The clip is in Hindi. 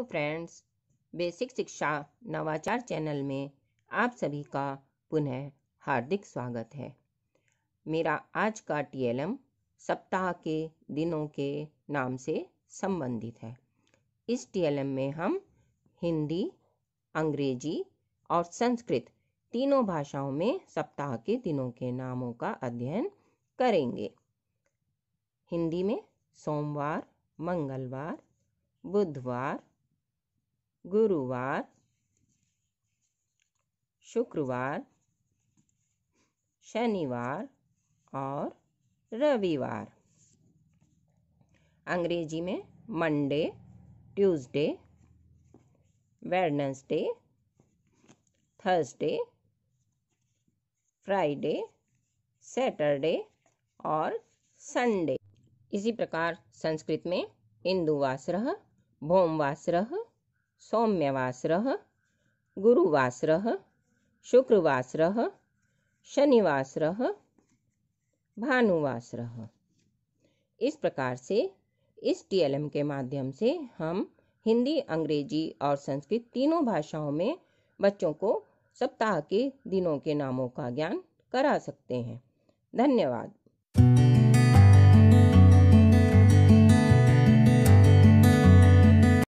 हेलो फ्रेंड्स बेसिक शिक्षा नवाचार चैनल में आप सभी का पुनः हार्दिक स्वागत है मेरा आज का टीएलएम सप्ताह के दिनों के नाम से संबंधित है इस टीएलएम में हम हिंदी अंग्रेजी और संस्कृत तीनों भाषाओं में सप्ताह के दिनों के नामों का अध्ययन करेंगे हिंदी में सोमवार मंगलवार बुधवार गुरुवार शुक्रवार शनिवार और रविवार अंग्रेजी में Monday Tuesday Wednesday Thursday Friday Saturday और संडे इसी प्रकार संस्कृत में इंदुवासरह भौमवासरह सौम्यवासर गुरुवासर शुक्रवासर शनिवासर भानुवासर इस प्रकार से इस टीएलएम के माध्यम से हम हिंदी अंग्रेजी और संस्कृत तीनों भाषाओं में बच्चों को सप्ताह के दिनों के नामों का ज्ञान करा सकते हैं धन्यवाद